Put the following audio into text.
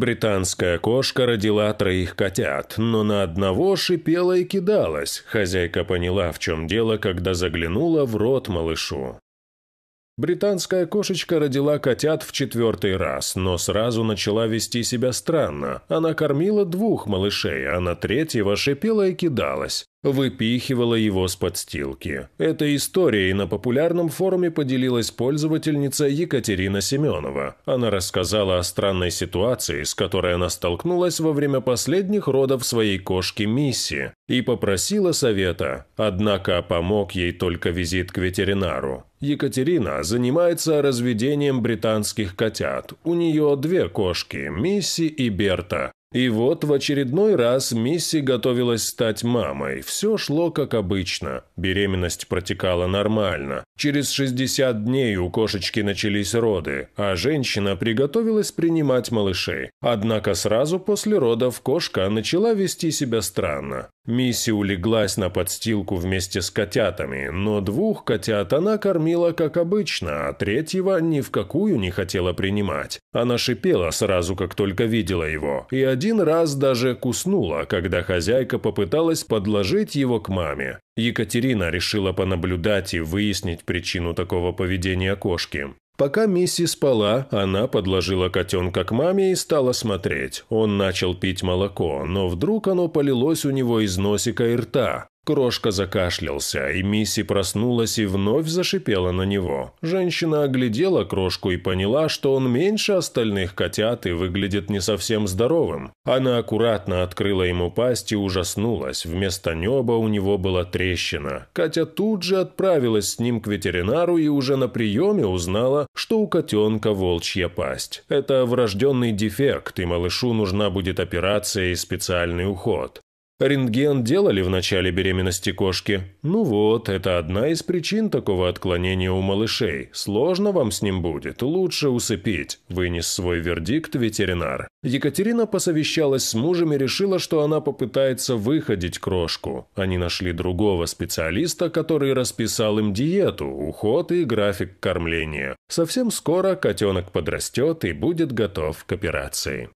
Британская кошка родила троих котят, но на одного шипела и кидалась. Хозяйка поняла, в чем дело, когда заглянула в рот малышу. Британская кошечка родила котят в четвертый раз, но сразу начала вести себя странно. Она кормила двух малышей, а на третьего шипела и кидалась выпихивала его с подстилки. Этой историей на популярном форуме поделилась пользовательница Екатерина Семенова. Она рассказала о странной ситуации, с которой она столкнулась во время последних родов своей кошки Мисси, и попросила совета, однако помог ей только визит к ветеринару. Екатерина занимается разведением британских котят. У нее две кошки – Мисси и Берта. И вот в очередной раз Мисси готовилась стать мамой. Все шло как обычно. Беременность протекала нормально. Через 60 дней у кошечки начались роды, а женщина приготовилась принимать малышей. Однако сразу после родов кошка начала вести себя странно. Мисси улеглась на подстилку вместе с котятами, но двух котят она кормила как обычно, а третьего ни в какую не хотела принимать. Она шипела сразу, как только видела его, и один раз даже куснула, когда хозяйка попыталась подложить его к маме. Екатерина решила понаблюдать и выяснить причину такого поведения кошки. Пока Мисси спала, она подложила котенка к маме и стала смотреть. Он начал пить молоко, но вдруг оно полилось у него из носика и рта. Крошка закашлялся, и Мисси проснулась и вновь зашипела на него. Женщина оглядела крошку и поняла, что он меньше остальных котят и выглядит не совсем здоровым. Она аккуратно открыла ему пасть и ужаснулась. Вместо неба у него была трещина. Катя тут же отправилась с ним к ветеринару и уже на приеме узнала, что у котенка волчья пасть. Это врожденный дефект, и малышу нужна будет операция и специальный уход. Рентген делали в начале беременности кошки. Ну вот, это одна из причин такого отклонения у малышей. Сложно вам с ним будет, лучше усыпить», – вынес свой вердикт ветеринар. Екатерина посовещалась с мужем и решила, что она попытается выходить крошку. Они нашли другого специалиста, который расписал им диету, уход и график кормления. Совсем скоро котенок подрастет и будет готов к операции.